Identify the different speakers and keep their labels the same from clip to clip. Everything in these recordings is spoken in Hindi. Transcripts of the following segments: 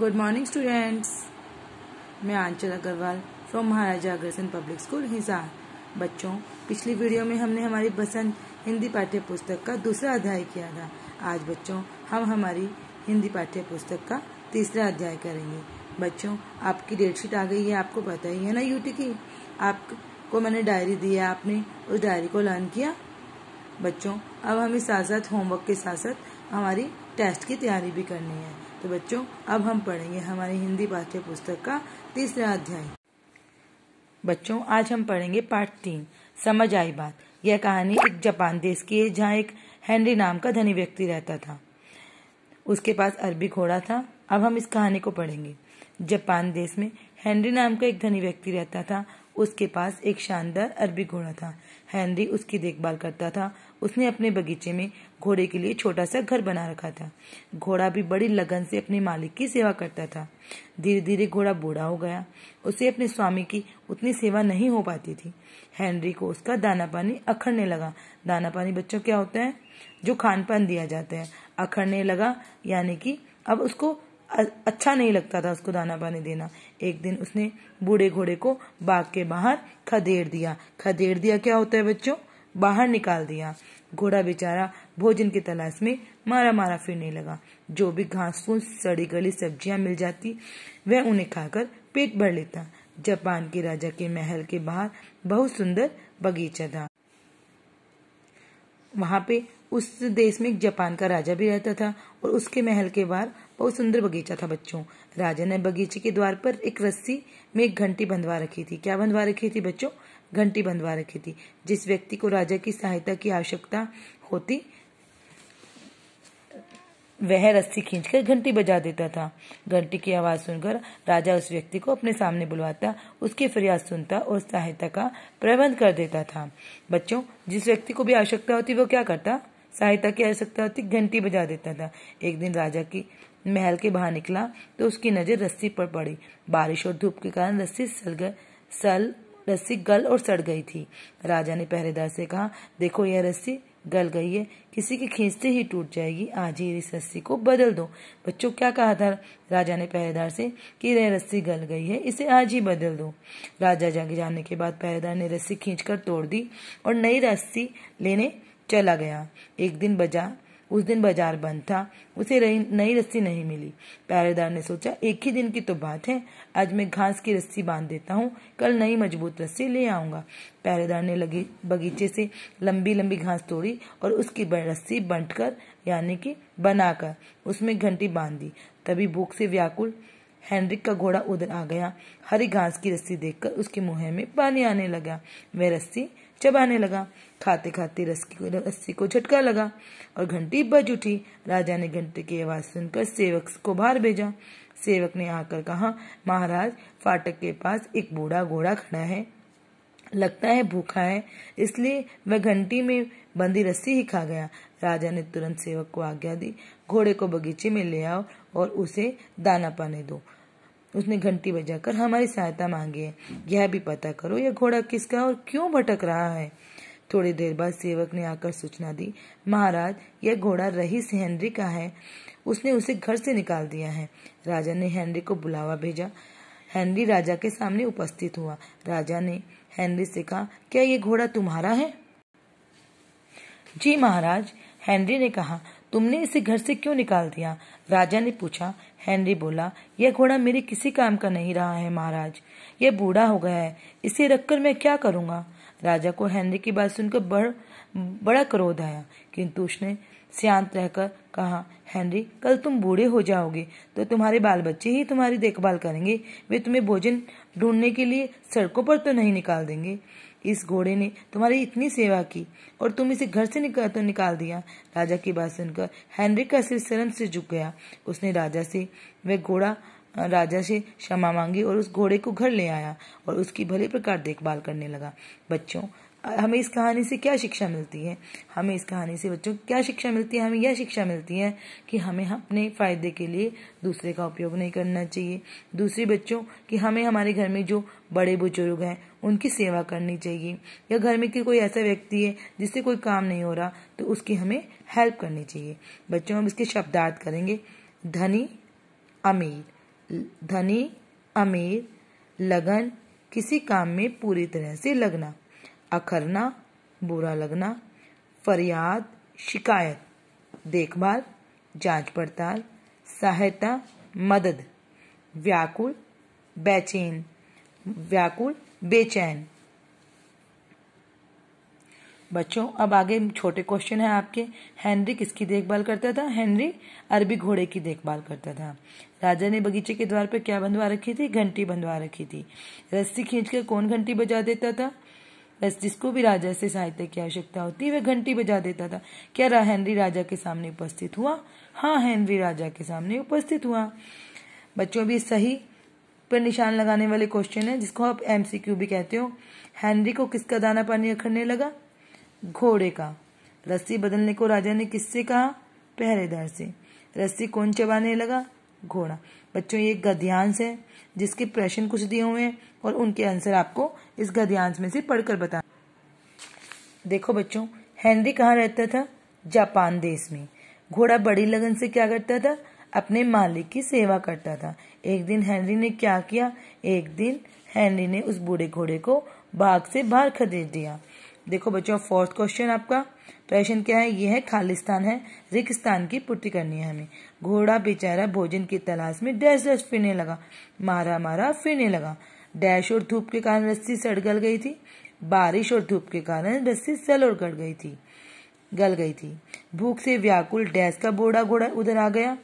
Speaker 1: गुड मॉर्निंग स्टूडेंट्स मैं Anchal Agarwal from Maharaja Agrasen public school Hisar बच्चों पिछली वीडियो में हमने हमारी बसंत हिंदी पाठ्य पुस्तक का दूसरा अध्याय किया था आज बच्चों हम हमारी हिंदी पाठ्य पुस्तक का तीसरा अध्याय करेंगे बच्चों आपकी डेटशीट आ गई है आपको पता ही है ना यूटी की आपको मैंने डायरी दी है आपने उस डायरी को लर्न किया बच्चों अब हमें साथ साथ होमवर्क के साथ साथ हमारी टेस्ट की तैयारी भी करनी है तो बच्चों अब हम पढ़ेंगे हमारी हिंदी पाठ्य पुस्तक का तीसरा अध्याय बच्चों आज हम पढ़ेंगे पाठ तीन समझ आई बात यह कहानी एक जापान देश की है जहाँ एक हेनरी नाम का धनी व्यक्ति रहता था उसके पास अरबी घोड़ा था अब हम इस कहानी को पढ़ेंगे जापान देश में हेनरी नाम का एक धनी व्यक्ति रहता था उसके पास एक शानदार अरबी घोड़ा था हेनरी उसकी देखभाल करता था उसने अपने बगीचे में घोड़े के लिए छोटा सा घर बना रखा था घोड़ा भी बड़ी लगन से अपने मालिक की सेवा करता था धीरे धीरे घोड़ा बूढ़ा हो गया उसे अपने स्वामी की उतनी सेवा नहीं हो पाती थी हेनरी को उसका दाना पानी अखड़ने लगा दाना पानी बच्चों क्या होता है जो खान पान दिया जाता है अखड़ने लगा यानी कि अब उसको अच्छा नहीं लगता था उसको दाना पानी देना एक दिन उसने बूढ़े घोड़े को बाग के बाहर खदेड़ दिया खदेड़ दिया क्या होता है बच्चों बाहर निकाल दिया घोड़ा बेचारा भोजन की तलाश में मारा मारा फिरने लगा जो भी घास फूस सड़ी गली सब्जियां मिल जाती वह उन्हें खाकर पेट भर लेता जापान के राजा के महल के बाहर बहुत सुंदर बगीचा था वहां पे उस देश में एक जापान का राजा भी रहता था और उसके महल के बाहर बहुत सुंदर बगीचा था बच्चों राजा ने बगीचे के द्वार पर एक रस्सी में एक घंटी बंधवा रखी थी क्या बंधवा रखी थी बच्चों घंटी बंधवा रखी थी जिस व्यक्ति को राजा की सहायता की आवश्यकता होती वह रस्सी खींचकर घंटी बजा देता था घंटी की आवाज सुनकर राजा उस व्यक्ति को अपने सामने बुलवाता उसकी फरियाद सुनता और सहायता का प्रबंध कर देता था बच्चों जिस व्यक्ति को भी आवश्यकता होती वो क्या करता सहायता की आवश्यकता होती घंटी बजा देता था एक दिन राजा की महल के बाहर निकला तो उसकी नजर रस्सी पर पड़ी बारिश और धूप के कारण रस्सी सल गए सल रस्सी गल और सड़ गई थी राजा ने पहरेदार से कहा देखो यह रस्सी गल गई है किसी के खींचते ही टूट जाएगी आज ही इस रस्सी को बदल दो बच्चों क्या कहा था राजा ने पहरेदार से कि यह रस्सी गल गई है इसे आज ही बदल दो राजा जागे जाने के बाद पहरेदार ने रस्सी खींचकर तोड़ दी और नई रस्सी लेने चला गया एक दिन बजा उस दिन बाजार बंद था उसे नई रस्सी नहीं मिली पहरेदार ने सोचा एक ही दिन की तो बात है आज मैं घास की रस्सी बांध देता हूँ कल नई मजबूत रस्सी ले आऊंगा पहरेदार ने लगी बगीचे से लंबी लंबी घास तोड़ी और उसकी रस्सी बंट कर यानी कि बनाकर उसमें घंटी बांध दी तभी भूख से व्याकुल हेनरिक का घोड़ा उधर आ गया हरी घास की रस्सी देखकर उसके मुंह में पानी आने लगा वह रस्सी चबाने लगा खाते खाते रस को रस्सी को झटका लगा और घंटी बज उठी राजा ने घंटे की आवाज सुनकर सेवक को बाहर भेजा सेवक ने आकर कहा महाराज फाटक के पास एक बूढ़ा घोड़ा खड़ा है लगता है भूखा है इसलिए वह घंटी में बंदी रस्सी ही खा गया राजा ने तुरंत सेवक को आज्ञा दी घोड़े को बगीचे में ले आओ और उसे दाना पाने दो उसने घंटी बजाकर हमारी सहायता मांगी है यह भी पता करो यह घोड़ा किसका और क्यों भटक रहा है थोड़ी देर बाद सेवक ने आकर सूचना दी महाराज यह घोड़ा से हेनरी का है उसने उसे घर से निकाल दिया है राजा ने हेनरी को बुलावा भेजा हेनरी राजा के सामने उपस्थित हुआ राजा ने हेनरी से कहा क्या ये घोड़ा तुम्हारा है जी महाराज हेनरी ने कहा तुमने इसे घर से क्यों निकाल दिया राजा ने पूछा हेनरी बोला यह घोड़ा मेरे किसी काम का नहीं रहा है महाराज यह बूढ़ा हो गया है इसे रखकर मैं क्या करूँगा राजा को हेनरी की बात सुनकर बड़ बड़ा क्रोध आया किंतु उसने शांत रहकर कहा हेनरी कल तुम बूढ़े हो जाओगे तो तुम्हारे बाल बच्चे ही तुम्हारी देखभाल करेंगे वे तुम्हें भोजन ढूंढने के लिए सड़कों पर तो नहीं निकाल देंगे इस घोड़े ने तुम्हारी इतनी सेवा की और तुम इसे घर से निकाल तो निकाल दिया राजा की बात सुनकर हेनरी का सिर शरण से झुक गया उसने राजा से वह घोड़ा राजा से क्षमा मांगी और उस घोड़े को घर ले आया और उसकी भले प्रकार देखभाल करने लगा बच्चों हमें इस कहानी से क्या शिक्षा मिलती है हमें इस कहानी से बच्चों क्या शिक्षा मिलती है हमें यह शिक्षा मिलती है कि हमें अपने फ़ायदे के लिए दूसरे का उपयोग नहीं करना चाहिए दूसरी बच्चों कि हमें हमारे घर में जो बड़े बुजुर्ग हैं उनकी सेवा करनी चाहिए या घर में कोई ऐसा व्यक्ति है जिससे कोई काम नहीं हो रहा तो उसकी हमें हेल्प करनी चाहिए बच्चों हम इसके शब्दार्थ करेंगे धनी अमीर धनी अमीर लगन किसी काम में पूरी तरह से लगना अखरना बुरा लगना फरियाद शिकायत देखभाल जांच पड़ताल सहायता मदद व्याकुल बेचैन व्याकुल बेचैन बच्चों अब आगे छोटे क्वेश्चन है आपके हेनरी किसकी देखभाल करता था हेनरी अरबी घोड़े की देखभाल करता था राजा ने बगीचे के द्वार पर क्या बंधवा रखी थी घंटी बंधवा रखी थी रस्सी खींचकर कौन घंटी बजा देता था बस जिसको भी राजा से सहायता की आवश्यकता होती वह घंटी बजा देता था क्या रा हेनरी राजा के सामने उपस्थित हुआ हाँ हेनरी राजा के सामने उपस्थित हुआ बच्चों भी सही पर निशान लगाने वाले क्वेश्चन है जिसको आप एमसीक्यू भी कहते हो हेनरी को किसका दाना पानी रखने लगा घोड़े का रस्सी बदलने को राजा ने किससे कहा पहरेदार से रस्सी कौन चबाने लगा घोड़ा बच्चों ये गद्यांश है जिसके प्रश्न कुछ दिए हुए हैं और उनके आंसर आपको इस गद्यांश में से पढ़कर बता देखो बच्चों हेनरी कहाँ रहता था जापान देश में घोड़ा बड़ी लगन से क्या करता था अपने मालिक की सेवा करता था एक दिन हेनरी ने क्या किया एक दिन हेनरी ने उस बूढ़े घोड़े को बाग से बाहर खदेड़ दिया देखो बच्चों फोर्थ क्वेश्चन आपका प्रश्न क्या है यह है खालिस्तान है रिकस्तान की पूर्ति करनी है हमें घोड़ा बेचारा भोजन की तलाश में डैश डैश फिरने लगा मारा मारा फिरने लगा डैश और धूप के कारण रस्सी सड़ गल गई थी बारिश और धूप के कारण रस्सी सल और गड़ गई थी गल गई थी भूख से व्याकुल डैश का बूढ़ा घोड़ा उधर आ गया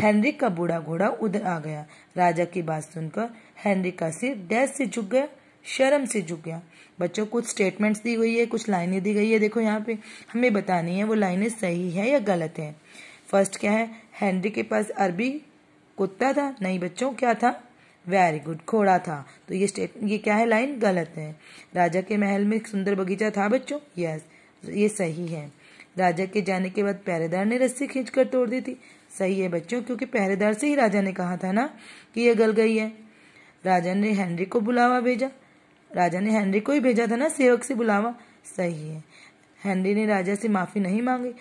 Speaker 1: हेनरिक का बूढ़ा घोड़ा उधर आ गया राजा की बात सुनकर हेनरिक का सिर डैश से झुक गया शर्म से झुक गया बच्चों कुछ स्टेटमेंट्स दी गई है कुछ लाइनें दी गई है देखो यहाँ पे हमें बतानी है वो लाइनें सही है या गलत है फर्स्ट क्या है हेनरी के पास अरबी कुत्ता था नहीं बच्चों क्या था वेरी गुड घोड़ा था तो ये स्टेट ये क्या है लाइन गलत है राजा के महल में सुंदर बगीचा था बच्चों यस ये सही है राजा के जाने के बाद पहरेदार ने रस्सी खींचकर तोड़ दी थी सही है बच्चों क्योंकि पहरेदार से ही राजा ने कहा था ना कि यह गल गई है राजा ने हेनरी को बुलावा भेजा राजा ने हेनरी को ही भेजा था ना सेवक से बुलावा सही है हेनरी ने राजा से माफ़ी नहीं मांगी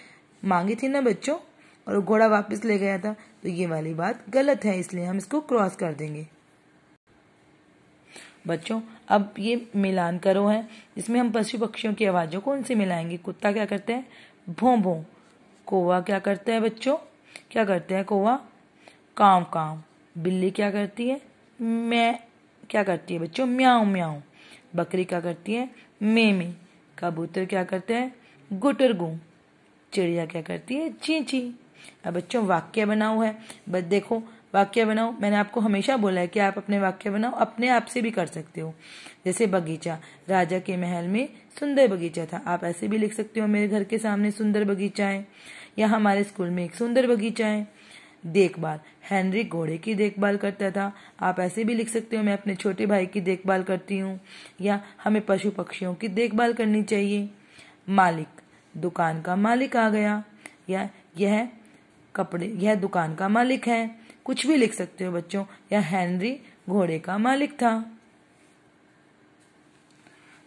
Speaker 1: मांगी थी ना बच्चों और घोड़ा वापस ले गया था तो ये वाली बात गलत है इसलिए हम इसको क्रॉस कर देंगे बच्चों अब ये मिलान करो है इसमें हम पशु पक्षियों की आवाज़ों को उनसे मिलाएंगे कुत्ता क्या करते हैं भों भों कोवा क्या करते हैं बच्चों क्या करते हैं कोवा काव काव बिल्ली क्या करती है मैं क्या करती है बच्चों म्याऊं म्याऊं बकरी क्या करती है मे मे कबूतर क्या करते हैं गुटर गु चिड़िया क्या करती है ची ची अब बच्चों वाक्य बनाओ है बस देखो वाक्य बनाओ मैंने आपको हमेशा बोला है कि आप अपने वाक्य बनाओ अपने आप से भी कर सकते हो जैसे बगीचा राजा के महल में सुंदर बगीचा था आप ऐसे भी लिख सकते हो मेरे घर के सामने सुंदर बगीचा है या हमारे स्कूल में एक सुंदर बगीचा है देखभाल हेनरी घोड़े की देखभाल करता था आप ऐसे भी लिख सकते हो मैं अपने छोटे भाई की देखभाल करती हूँ या हमें पशु पक्षियों की देखभाल करनी चाहिए मालिक दुकान का मालिक आ गया या यह कपड़े यह दुकान का मालिक है कुछ भी लिख सकते हो बच्चों या हेनरी घोड़े का मालिक था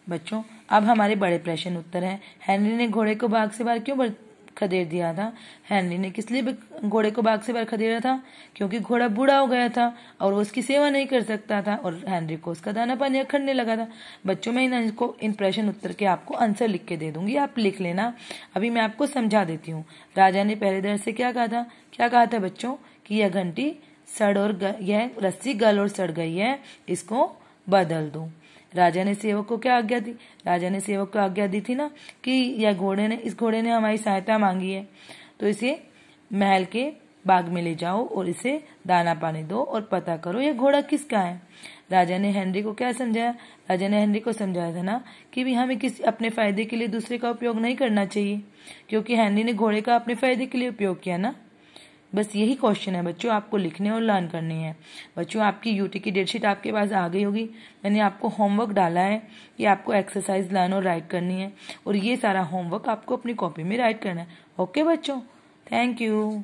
Speaker 1: बच्चों अब हमारे बड़े प्रश्न उत्तर हैं हेनरी ने घोड़े को बाघ से बाहर क्यों खदेड़ दिया था हेनरी ने किस लिए घोड़े को बाघ से बाहर खदेड़ा था क्योंकि घोड़ा बूढ़ा हो गया था और वो उसकी सेवा नहीं कर सकता था और हेनरी को उसका दाना पानी अखड़ने लगा था बच्चों में इनको इन प्रश्न उत्तर के आपको आंसर लिख के दे दूंगी आप लिख लेना अभी मैं आपको समझा देती हूँ राजा ने पहले दर से क्या कहा था क्या कहा था बच्चों की यह घंटी सड़ और ग, यह रस्सी गल और सड़ गई है इसको बदल दू राजा ने सेवक को क्या आज्ञा दी राजा ने सेवक को आज्ञा दी थी ना कि यह घोड़े ने इस घोड़े ने हमारी सहायता मांगी है तो इसे महल के बाग में ले जाओ और इसे दाना पानी दो और पता करो यह घोड़ा किसका है राजा ने हेनरी को क्या समझाया राजा ने हेनरी को समझाया था ना कि भी हमें किसी अपने फायदे के लिए दूसरे का उपयोग नहीं करना चाहिए क्योंकि हेनरी ने घोड़े का अपने फायदे के लिए उपयोग किया ना बस यही क्वेश्चन है बच्चों आपको लिखने और लर्न करने हैं बच्चों आपकी यूटी की डेटशीट आपके पास आ गई होगी मैंने आपको होमवर्क डाला है कि आपको एक्सरसाइज लर्न और राइट करनी है और ये सारा होमवर्क आपको अपनी कॉपी में राइट करना है ओके बच्चों थैंक यू